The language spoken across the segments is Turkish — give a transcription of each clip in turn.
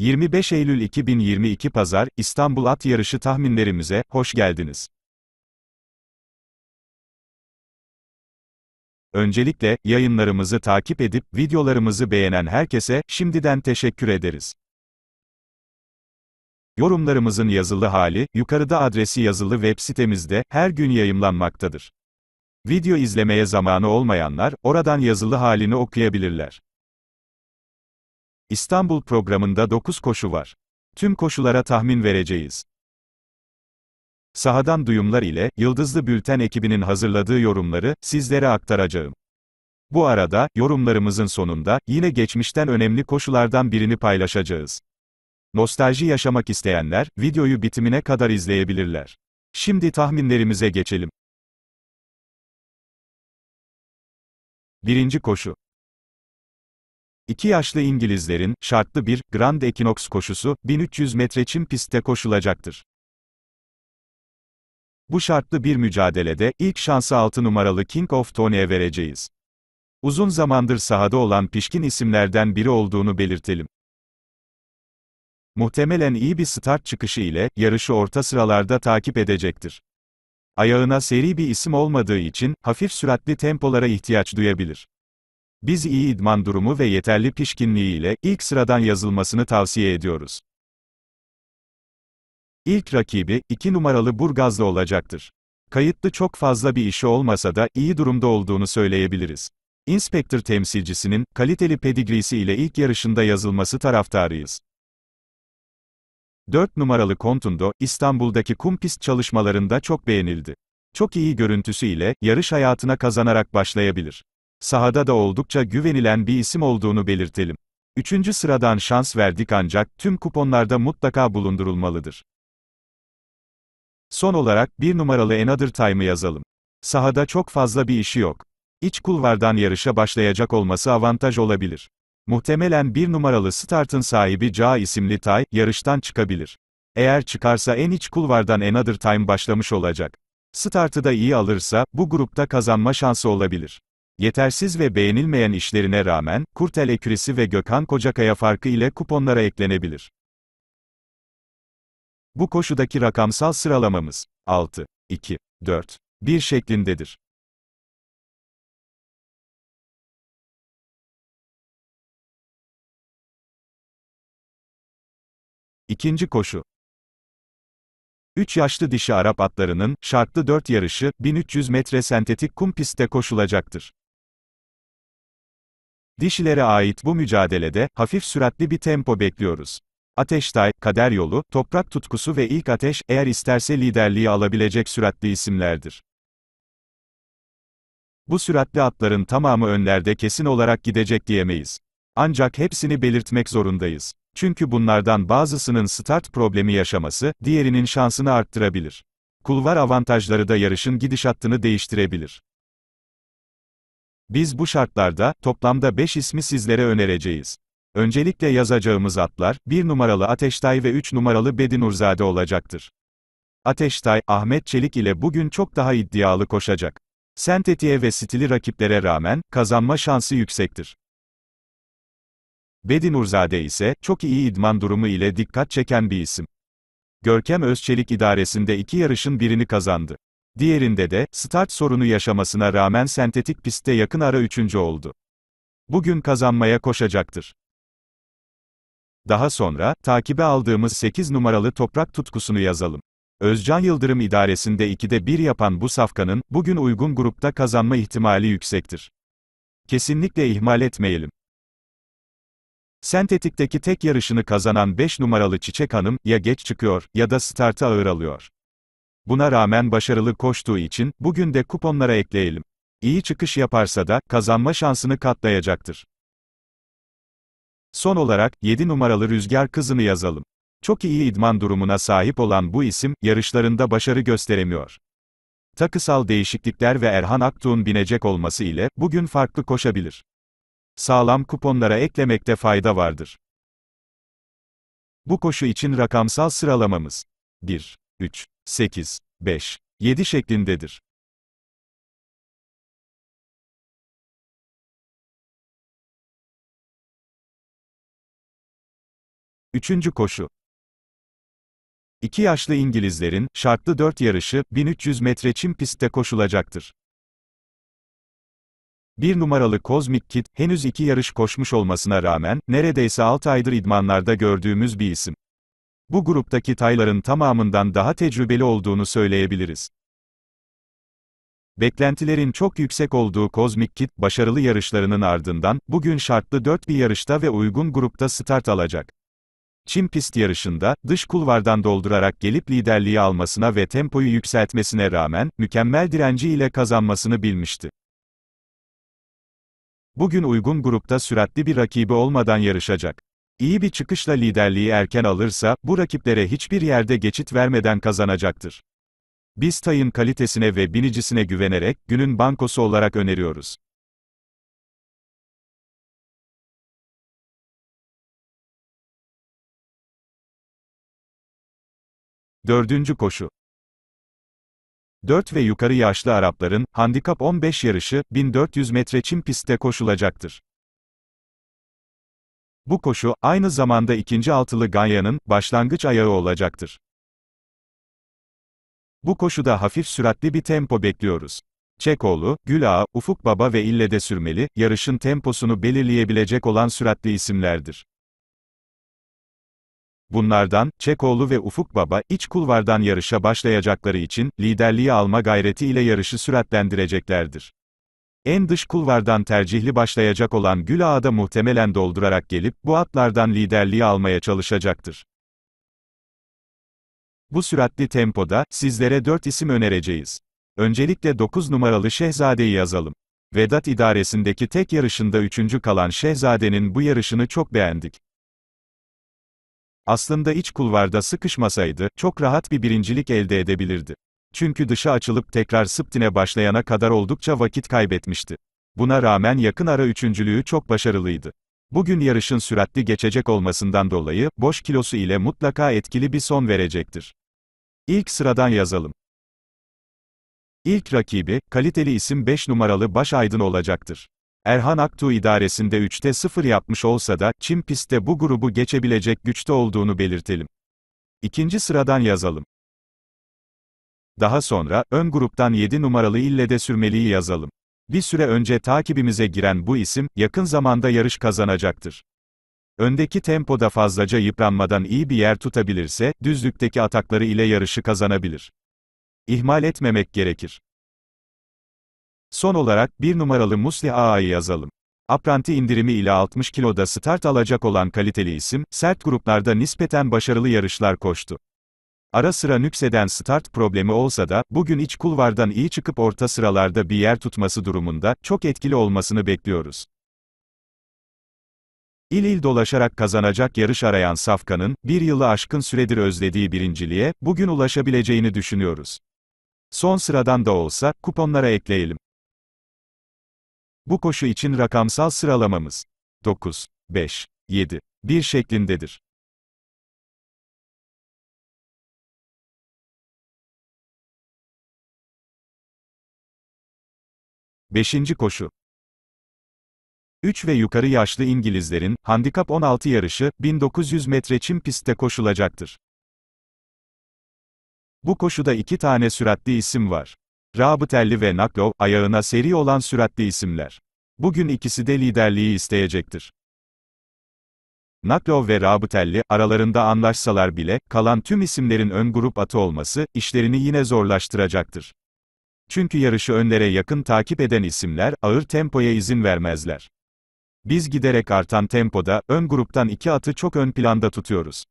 25 Eylül 2022 Pazar, İstanbul At Yarışı tahminlerimize, hoş geldiniz. Öncelikle, yayınlarımızı takip edip, videolarımızı beğenen herkese, şimdiden teşekkür ederiz. Yorumlarımızın yazılı hali, yukarıda adresi yazılı web sitemizde, her gün yayımlanmaktadır. Video izlemeye zamanı olmayanlar, oradan yazılı halini okuyabilirler. İstanbul programında 9 koşu var. Tüm koşulara tahmin vereceğiz. Sahadan duyumlar ile Yıldızlı Bülten ekibinin hazırladığı yorumları sizlere aktaracağım. Bu arada yorumlarımızın sonunda yine geçmişten önemli koşulardan birini paylaşacağız. Nostalji yaşamak isteyenler videoyu bitimine kadar izleyebilirler. Şimdi tahminlerimize geçelim. Birinci koşu İki yaşlı İngilizlerin, şartlı bir, Grand Equinox koşusu, 1300 metre çim pistte koşulacaktır. Bu şartlı bir mücadelede, ilk şansı 6 numaralı King of Tony'e vereceğiz. Uzun zamandır sahada olan pişkin isimlerden biri olduğunu belirtelim. Muhtemelen iyi bir start çıkışı ile, yarışı orta sıralarda takip edecektir. Ayağına seri bir isim olmadığı için, hafif süratli tempolara ihtiyaç duyabilir. Biz iyi idman durumu ve yeterli pişkinliği ile ilk sıradan yazılmasını tavsiye ediyoruz. İlk rakibi 2 numaralı Burgazlı olacaktır. Kayıtlı çok fazla bir işi olmasa da iyi durumda olduğunu söyleyebiliriz. Inspector temsilcisinin kaliteli pedigrisi ile ilk yarışında yazılması taraftarıyız. 4 numaralı Kontundo, İstanbul'daki kum pist çalışmalarında çok beğenildi. Çok iyi görüntüsü ile yarış hayatına kazanarak başlayabilir sahada da oldukça güvenilen bir isim olduğunu belirtelim. Üçüncü sıradan şans verdik ancak tüm kuponlarda mutlaka bulundurulmalıdır. Son olarak bir numaralı Another Time'ı yazalım. Sahada çok fazla bir işi yok. İç kulvardan yarışa başlayacak olması avantaj olabilir. Muhtemelen bir numaralı startın sahibi Ca isimli Tay, yarıştan çıkabilir. Eğer çıkarsa en iç kulvardan Another Time başlamış olacak. Startı da iyi alırsa, bu grupta kazanma şansı olabilir. Yetersiz ve beğenilmeyen işlerine rağmen, Kurtel Ekürisi ve Gökhan Kocakaya farkı ile kuponlara eklenebilir. Bu koşudaki rakamsal sıralamamız 6, 2, 4, 1 şeklindedir. İkinci koşu 3 yaşlı dişi Arap atlarının, şartlı 4 yarışı, 1300 metre sentetik kum pistte koşulacaktır. Dişilere ait bu mücadelede, hafif süratli bir tempo bekliyoruz. Ateştay, kader yolu, toprak tutkusu ve ilk ateş, eğer isterse liderliği alabilecek süratli isimlerdir. Bu süratli atların tamamı önlerde kesin olarak gidecek diyemeyiz. Ancak hepsini belirtmek zorundayız. Çünkü bunlardan bazısının start problemi yaşaması, diğerinin şansını arttırabilir. Kulvar avantajları da yarışın gidişatını değiştirebilir. Biz bu şartlarda, toplamda 5 ismi sizlere önereceğiz. Öncelikle yazacağımız atlar, 1 numaralı Ateştay ve 3 numaralı Bedinurzade olacaktır. Ateştay, Ahmet Çelik ile bugün çok daha iddialı koşacak. Senteti'ye ve stili rakiplere rağmen, kazanma şansı yüksektir. Bedinurzade ise, çok iyi idman durumu ile dikkat çeken bir isim. Görkem Özçelik idaresinde iki yarışın birini kazandı. Diğerinde de, start sorunu yaşamasına rağmen sentetik pistte yakın ara üçüncü oldu. Bugün kazanmaya koşacaktır. Daha sonra, takibe aldığımız 8 numaralı toprak tutkusunu yazalım. Özcan Yıldırım idaresinde 2'de 1 yapan bu safkanın, bugün uygun grupta kazanma ihtimali yüksektir. Kesinlikle ihmal etmeyelim. Sentetikteki tek yarışını kazanan 5 numaralı Çiçek Hanım, ya geç çıkıyor, ya da starta ağır alıyor. Buna rağmen başarılı koştuğu için, bugün de kuponlara ekleyelim. İyi çıkış yaparsa da, kazanma şansını katlayacaktır. Son olarak, 7 numaralı Rüzgar Kızı'nı yazalım. Çok iyi idman durumuna sahip olan bu isim, yarışlarında başarı gösteremiyor. Takısal değişiklikler ve Erhan Aktuğ'un binecek olması ile, bugün farklı koşabilir. Sağlam kuponlara eklemekte fayda vardır. Bu koşu için rakamsal sıralamamız. 1, 3, 8, 5, 7 şeklindedir. Üçüncü koşu. İki yaşlı İngilizlerin, şartlı dört yarışı, 1300 metre çim pistte koşulacaktır. Bir numaralı Cosmic Kid, henüz iki yarış koşmuş olmasına rağmen, neredeyse 6 aydır idmanlarda gördüğümüz bir isim. Bu gruptaki tayların tamamından daha tecrübeli olduğunu söyleyebiliriz. Beklentilerin çok yüksek olduğu Cosmic Kit, başarılı yarışlarının ardından, bugün şartlı 4 bir yarışta ve uygun grupta start alacak. Çin pist yarışında, dış kulvardan doldurarak gelip liderliği almasına ve tempoyu yükseltmesine rağmen, mükemmel direnci ile kazanmasını bilmişti. Bugün uygun grupta süratli bir rakibi olmadan yarışacak. İyi bir çıkışla liderliği erken alırsa, bu rakiplere hiçbir yerde geçit vermeden kazanacaktır. Biz tayın kalitesine ve binicisine güvenerek, günün bankosu olarak öneriyoruz. Dördüncü koşu 4 ve yukarı yaşlı Arapların, handikap 15 yarışı, 1400 metre çim pistte koşulacaktır. Bu koşu, aynı zamanda ikinci altılı Ganya'nın, başlangıç ayağı olacaktır. Bu koşuda hafif süratli bir tempo bekliyoruz. Çekoğlu, Gül Ağa, Ufuk Baba ve İlle de Sürmeli, yarışın temposunu belirleyebilecek olan süratli isimlerdir. Bunlardan, Çekoğlu ve Ufuk Baba, iç kulvardan yarışa başlayacakları için, liderliği alma gayreti ile yarışı süratlendireceklerdir. En dış kulvardan tercihli başlayacak olan Gül Ağa'da muhtemelen doldurarak gelip, bu atlardan liderliği almaya çalışacaktır. Bu süratli tempoda, sizlere 4 isim önereceğiz. Öncelikle 9 numaralı Şehzade'yi yazalım. Vedat idaresindeki tek yarışında 3. kalan Şehzade'nin bu yarışını çok beğendik. Aslında iç kulvarda sıkışmasaydı, çok rahat bir birincilik elde edebilirdi. Çünkü dışa açılıp tekrar Sıptin'e başlayana kadar oldukça vakit kaybetmişti. Buna rağmen yakın ara üçüncülüğü çok başarılıydı. Bugün yarışın süratli geçecek olmasından dolayı, boş kilosu ile mutlaka etkili bir son verecektir. İlk sıradan yazalım. İlk rakibi, kaliteli isim 5 numaralı Baş Aydın olacaktır. Erhan Aktu idaresinde 3'te 0 yapmış olsa da, Çim pistte bu grubu geçebilecek güçte olduğunu belirtelim. İkinci sıradan yazalım. Daha sonra, ön gruptan 7 numaralı ille de sürmeliyi yazalım. Bir süre önce takibimize giren bu isim, yakın zamanda yarış kazanacaktır. Öndeki tempoda fazlaca yıpranmadan iyi bir yer tutabilirse, düzlükteki atakları ile yarışı kazanabilir. İhmal etmemek gerekir. Son olarak, bir numaralı Muslih Ağa'yı yazalım. Apranti indirimi ile 60 kiloda start alacak olan kaliteli isim, sert gruplarda nispeten başarılı yarışlar koştu. Ara sıra nükseden start problemi olsa da, bugün iç kulvardan iyi çıkıp orta sıralarda bir yer tutması durumunda, çok etkili olmasını bekliyoruz. İl il dolaşarak kazanacak yarış arayan Safkan'ın, bir yılı aşkın süredir özlediği birinciliğe, bugün ulaşabileceğini düşünüyoruz. Son sıradan da olsa, kuponlara ekleyelim. Bu koşu için rakamsal sıralamamız 9, 5, 7, 1 şeklindedir. Beşinci koşu 3 ve yukarı yaşlı İngilizlerin, handikap 16 yarışı, 1900 metre çim pistte koşulacaktır. Bu koşuda iki tane süratli isim var. Rabıtelli ve Naklov, ayağına seri olan süratli isimler. Bugün ikisi de liderliği isteyecektir. Naklov ve Rabıtelli, aralarında anlaşsalar bile, kalan tüm isimlerin ön grup atı olması, işlerini yine zorlaştıracaktır. Çünkü yarışı önlere yakın takip eden isimler, ağır tempoya izin vermezler. Biz giderek artan tempoda, ön gruptan iki atı çok ön planda tutuyoruz.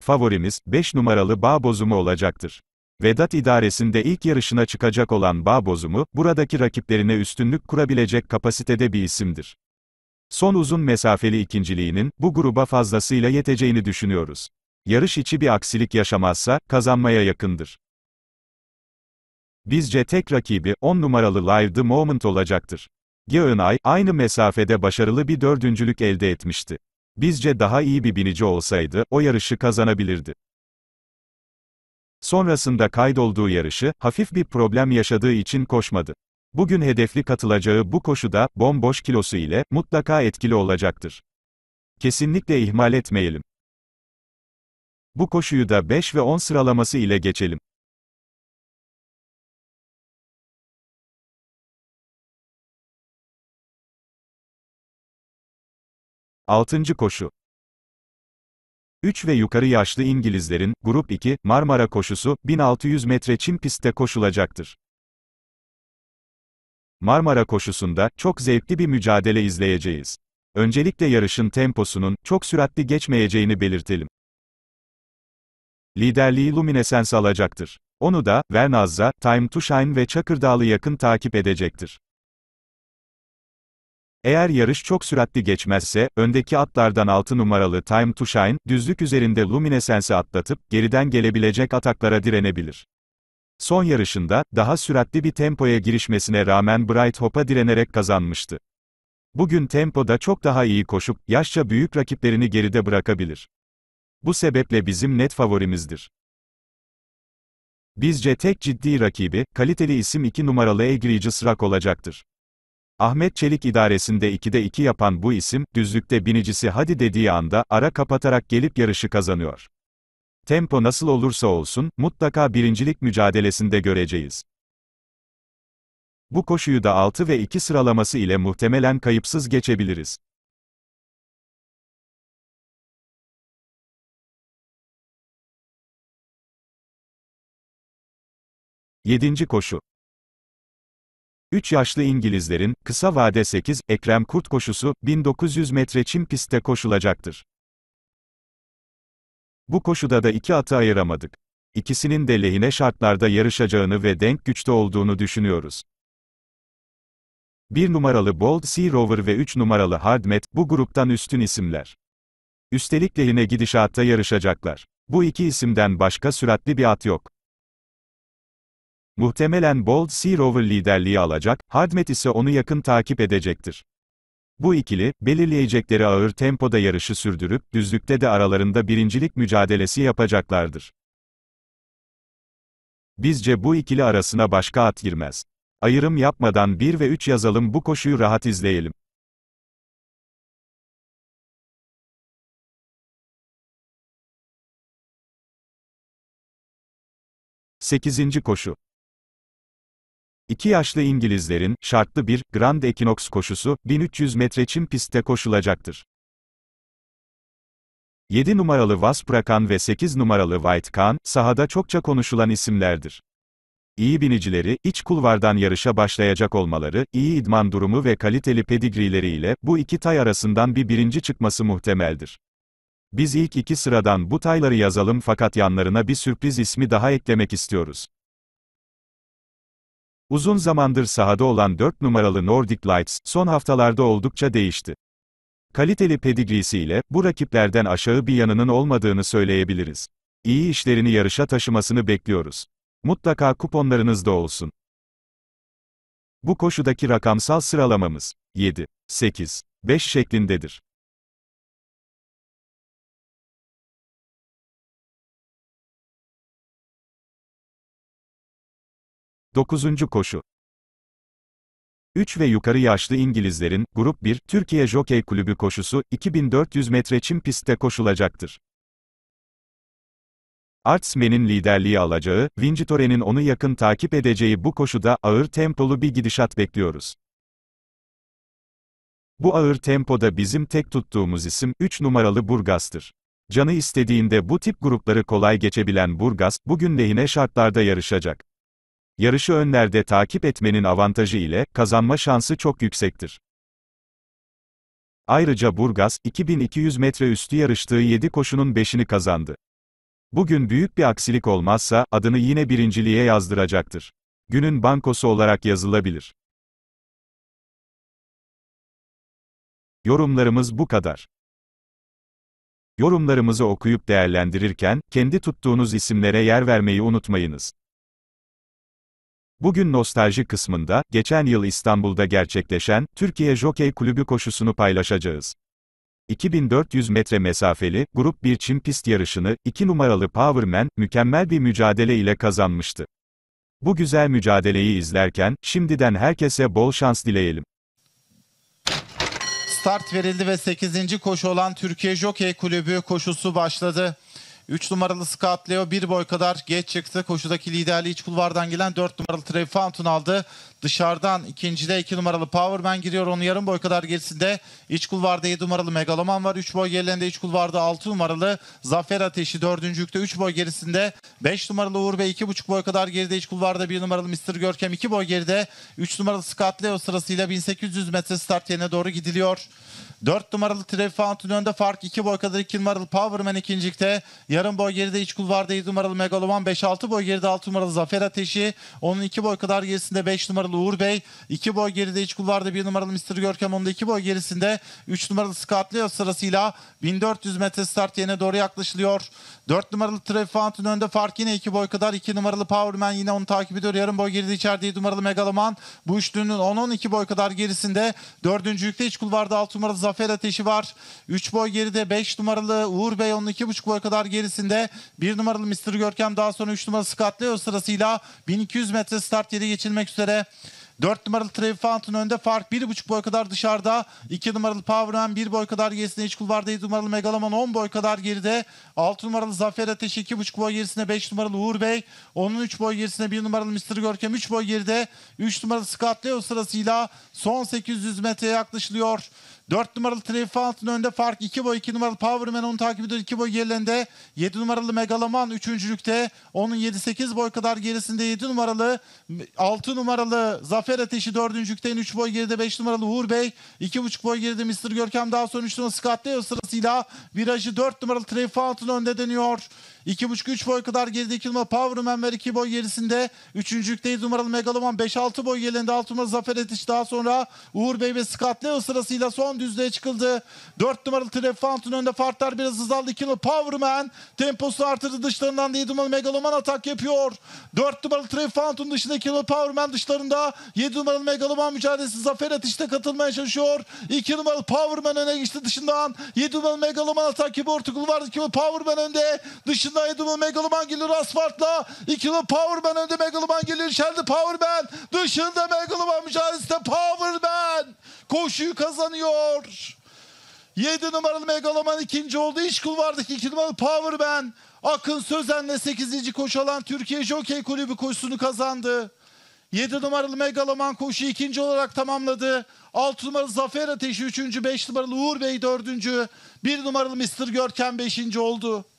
Favorimiz, 5 numaralı bağ bozumu olacaktır. Vedat idaresinde ilk yarışına çıkacak olan bağ bozumu, buradaki rakiplerine üstünlük kurabilecek kapasitede bir isimdir. Son uzun mesafeli ikinciliğinin, bu gruba fazlasıyla yeteceğini düşünüyoruz. Yarış içi bir aksilik yaşamazsa, kazanmaya yakındır. Bizce tek rakibi, 10 numaralı Live The Moment olacaktır. Geönay, aynı mesafede başarılı bir dördüncülük elde etmişti. Bizce daha iyi bir binici olsaydı, o yarışı kazanabilirdi. Sonrasında kaydolduğu yarışı, hafif bir problem yaşadığı için koşmadı. Bugün hedefli katılacağı bu koşuda, bomboş kilosu ile, mutlaka etkili olacaktır. Kesinlikle ihmal etmeyelim. Bu koşuyu da 5 ve 10 sıralaması ile geçelim. Altıncı koşu 3 ve yukarı yaşlı İngilizlerin, Grup 2, Marmara koşusu, 1600 metre çim pistte koşulacaktır. Marmara koşusunda, çok zevkli bir mücadele izleyeceğiz. Öncelikle yarışın temposunun, çok süratli geçmeyeceğini belirtelim. Liderliği Luminescence alacaktır. Onu da, Vernazza, Time to Shine ve Çakırdağlı yakın takip edecektir. Eğer yarış çok süratli geçmezse, öndeki atlardan 6 numaralı Time to Shine, düzlük üzerinde luminesensi atlatıp, geriden gelebilecek ataklara direnebilir. Son yarışında, daha süratli bir tempoya girişmesine rağmen Bright Hope'a direnerek kazanmıştı. Bugün tempoda çok daha iyi koşup, yaşça büyük rakiplerini geride bırakabilir. Bu sebeple bizim net favorimizdir. Bizce tek ciddi rakibi, kaliteli isim 2 numaralı Egregious Rock olacaktır. Ahmet Çelik idaresinde 2'de 2 yapan bu isim, düzlükte binicisi hadi dediği anda, ara kapatarak gelip yarışı kazanıyor. Tempo nasıl olursa olsun, mutlaka birincilik mücadelesinde göreceğiz. Bu koşuyu da 6 ve 2 sıralaması ile muhtemelen kayıpsız geçebiliriz. Yedinci koşu. 3 yaşlı İngilizlerin, kısa vade 8, Ekrem Kurt koşusu, 1900 metre çim pistte koşulacaktır. Bu koşuda da iki atı ayıramadık. İkisinin de lehine şartlarda yarışacağını ve denk güçte olduğunu düşünüyoruz. 1 numaralı Bold Sea Rover ve 3 numaralı Hardmet, bu gruptan üstün isimler. Üstelik lehine gidişatta yarışacaklar. Bu iki isimden başka süratli bir at yok. Muhtemelen Bold Sea Rover liderliği alacak, Hardmet ise onu yakın takip edecektir. Bu ikili, belirleyecekleri ağır tempoda yarışı sürdürüp, düzlükte de aralarında birincilik mücadelesi yapacaklardır. Bizce bu ikili arasına başka at girmez. Ayrım yapmadan 1 ve 3 yazalım bu koşuyu rahat izleyelim. Sekizinci koşu İki yaşlı İngilizlerin, şartlı bir, Grand Equinox koşusu, 1300 metre çim pistte koşulacaktır. 7 numaralı Vasprakan ve 8 numaralı White Khan, sahada çokça konuşulan isimlerdir. İyi binicileri, iç kulvardan yarışa başlayacak olmaları, iyi idman durumu ve kaliteli pedigrileriyle bu iki tay arasından bir birinci çıkması muhtemeldir. Biz ilk iki sıradan bu tayları yazalım fakat yanlarına bir sürpriz ismi daha eklemek istiyoruz. Uzun zamandır sahada olan 4 numaralı Nordic Lights, son haftalarda oldukça değişti. Kaliteli pedigrisiyle, bu rakiplerden aşağı bir yanının olmadığını söyleyebiliriz. İyi işlerini yarışa taşımasını bekliyoruz. Mutlaka kuponlarınız da olsun. Bu koşudaki rakamsal sıralamamız 7, 8, 5 şeklindedir. 9. koşu 3 ve yukarı yaşlı İngilizlerin, Grup 1, Türkiye Jockey Kulübü koşusu, 2400 metre çim pistte koşulacaktır. Artsmen'in liderliği alacağı, Vincitore'nin onu yakın takip edeceği bu koşuda, ağır tempolu bir gidişat bekliyoruz. Bu ağır tempoda bizim tek tuttuğumuz isim, 3 numaralı Burgas'tır. Canı istediğinde bu tip grupları kolay geçebilen Burgas, bugün lehine şartlarda yarışacak yarışı önlerde takip etmenin avantajı ile kazanma şansı çok yüksektir. Ayrıca Burgas, 2200 metre üstü yarıştığı 7 koşunun 5'ini kazandı. Bugün büyük bir aksilik olmazsa, adını yine birinciliğe yazdıracaktır. Günün bankosu olarak yazılabilir. Yorumlarımız bu kadar. Yorumlarımızı okuyup değerlendirirken, kendi tuttuğunuz isimlere yer vermeyi unutmayınız. Bugün nostalji kısmında, geçen yıl İstanbul'da gerçekleşen, Türkiye Jockey Kulübü koşusunu paylaşacağız. 2400 metre mesafeli, grup 1 çim pist yarışını, 2 numaralı Powerman, mükemmel bir mücadele ile kazanmıştı. Bu güzel mücadeleyi izlerken, şimdiden herkese bol şans dileyelim. Start verildi ve 8. koşu olan Türkiye Jockey Kulübü koşusu başladı. 3 numaralı Scott Leo bir boy kadar geç çıktı. Koşudaki liderliği iç kulvardan gelen 4 numaralı Trey Fountain aldı. Dışarıdan ikincide 2 numaralı Powerman giriyor. Onu yarım boy kadar gerisinde iç kulvarda 7 numaralı Megaloman var. 3 boy gerilerinde iç kulvarda 6 numaralı Zafer Ateşi 4. dördüncülükte 3 boy gerisinde. 5 numaralı Uğur Bey 2,5 boy kadar geride iç kulvarda 1 numaralı Mr. Görkem 2 boy geride. 3 numaralı Scott Leo sırasıyla 1800 metre start yerine doğru gidiliyor. 4 numaralı Trevi Fountain önde fark. 2 boy kadar 2 numaralı Powerman ikincilikte. Yarım boy geride iç kulvarda 7 numaralı Megaloman. 5-6 boy geride 6 numaralı Zafer Ateşi. Onun 2 boy kadar gerisinde 5 numaralı Uğur Bey. 2 boy geride iç kulvarda 1 numaralı Mr. Görkem. Onun da 2 boy gerisinde 3 numaralı Scott sırasıyla 1400 metre start yerine doğru yaklaşılıyor. 4 numaralı Trevi Fountain önde fark yine 2 boy kadar. 2 numaralı Powerman yine onu takip ediyor. Yarım boy geride içeride 7 numaralı Megaloman. Bu üçlünün 10-12 boy kadar gerisinde. Dördüncülükte iç kulvarda 6 numaralı Zafer Ateşi var. 3 boy geride 5 numaralı Uğur Bey onun 2,5 boy kadar gerisinde. 1 numaralı Mr. Görkem daha sonra 3 numaralı Scott sırasıyla 1200 metre start yeri geçilmek üzere. 4 numaralı Trevi Fountain önde fark 1,5 boy kadar dışarıda. 2 numaralı Powerman 1 boy kadar gerisinde. iç kulvarda 7 numaralı Megaloman 10 boy kadar geride. 6 numaralı Zafer Ateşi 2,5 boy gerisinde. 5 numaralı Uğur Bey. Onun 3 boy gerisinde 1 numaralı Mr. Görkem 3 boy geride. 3 numaralı Scott Leo sırasıyla son 800 metreye yaklaşılıyor. 4 numaralı Trevi Fountain önde fark 2 boy 2 numaralı Powerman onu takip ediyor 2 boy gerilerinde 7 numaralı Megaloman 3. onun 7-8 boy kadar gerisinde 7 numaralı 6 numaralı Zafer Ateşi 4. lükten 3 boy geride 5 numaralı Uğur Bey 2,5 boy geride Mr. Görkem daha sonra 3 numaralı Scott Leo sırasıyla virajı 4 numaralı Trevi Fountain önde deniyor. 2.5-3 boy kadar geride kilma Powerman var 2 boy gerisinde. Üçüncülükteyiz numaralı Megaloman 5-6 boy yerinde 6 numaralı Zafer Etiş daha sonra Uğur Bey ve Scott Leo sırasıyla son düzlüğe çıkıldı. 4 numaralı Trefant'ın önünde farklar biraz hızlandı. 2 numaralı Powerman temposu artırdı dışlarından 7 numaralı Megaloman atak yapıyor. 4 numaralı Trefant'ın dışında 2 numaralı Powerman dışlarında 7 numaralı Megaloman mücadelesi Zafer Etiş'te katılmaya çalışıyor. 2 numaralı Powerman öne geçti dışından. 7 numaralı Megaloman atak gibi orta kulvardı. 2 numaralı Powerman önde dışında karşında Edwin Megaloman gelir Asfart'la. İkili Powerman önde Megaloman gelir. Şerli Powerman. Dışında Megaloman mücadelesinde Powerman. Koşuyu kazanıyor. 7 numaralı Megaloman ikinci oldu. İç kulvardaki 2 numaralı Powerman. Akın Sözen'le 8. koşu alan Türkiye Jockey Kulübü koşusunu kazandı. 7 numaralı Megaloman koşu ikinci olarak tamamladı. 6 numaralı Zafer Ateşi 3. 5 numaralı Uğur Bey 4. 1 numaralı Mr. Görkem 5. oldu.